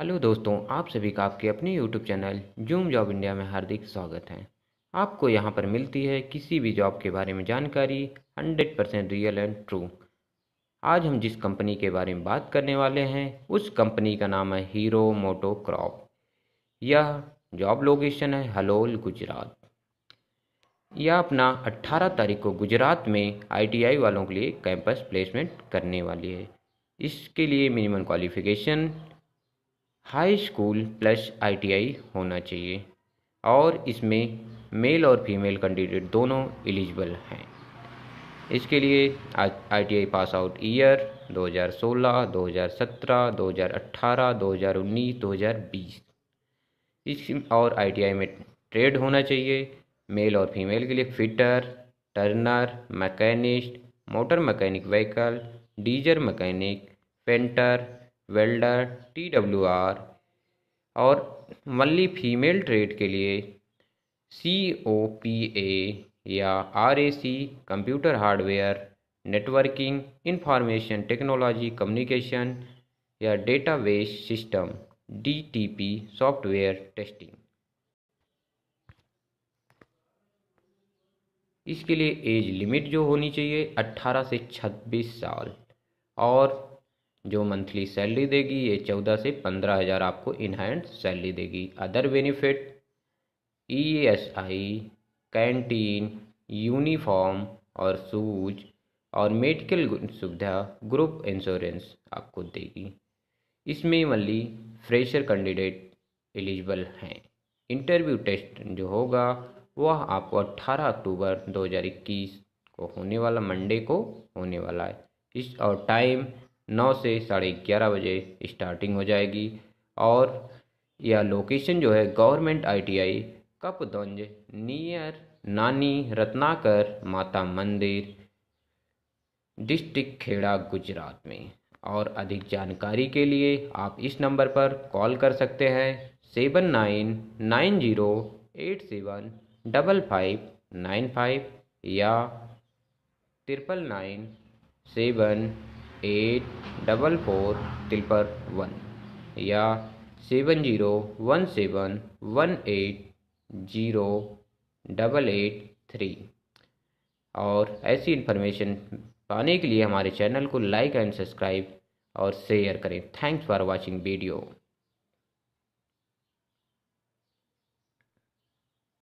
hello दोस्तों आप सभी का आपके अपने YouTube channel zoom job India में हार्दिक स्वागत है आपको यहाँ पर मिलती है किसी भी जॉब के बारे में जानकारी 100 परसेंट रियल एंड ट्रू आज हम जिस कंपनी के बारे में बात करने वाले हैं उस कंपनी का नाम है हीरो मोटो क्रॉप यह जॉब लोकेशन है हलोल गुजरात यह अपना 18 तारीख को गुजरात में आईटीआई वालों के लिए कैंपस प्लेसमेंट करने वाली है इसके लिए minimum qualification high school plus ITI होना चाहिए और इसमें मेल और फीमेल कैंडिडेट दोनों एलिजिबल हैं इसके लिए आईटीआई पास आउट ईयर 2016, 2017, 2018, 2019, 2020 इस और आईटीआई में ट्रेड होना चाहिए मेल और फीमेल के लिए fitter turner machinist motor mechanic vehicle diesel mechanic painter welder T W R और मल्ली फीमेल ट्रेड के लिए सी ओ पी ए या R A C computer hardware networking information technology communication या database system D T P software testing इसके लिए age limit जो होनी चाहिए 18 से 26 साल और जो मंथली सैलरी देगी ये चौदह से पंद्रह हज़ार आपको इनहैंड सैलरी देगी other benefit E S I canteen uniform और सूज और मेडिकल सुविधा ग्रुप इंश्योरेंस आपको देगी इसमें मल्ली फ्रेशर कैंडिडेट एलिजिबल हैं इंटरव्यू टेस्ट जो होगा वह आपको 18 अक्टूबर 2021 को होने वाला मंडे को होने वाला है इस और टाइम नौ से साढ़े ग्यारह बजे स्टार्टिंग हो जाएगी और यह लोकेशन जो है गवर्नमेंट आईटीआई कपगंज नियर नानी रत्नाकर माता मंदिर डिस्ट्रिक्ट खेड़ा गुजरात में और अधिक जानकारी के लिए आप इस नंबर पर कॉल कर सकते हैं seven nine nine zero eight seven double five nine five या triple nine seven eight double four triple one या seven zero one seven one eight zero double eight three और ऐसी इन्फॉर्मेशन पाने के लिए हमारे चैनल को लाइक एंड सब्सक्राइब और शेयर करें थैंक्स फॉर वाचिंग वीडियो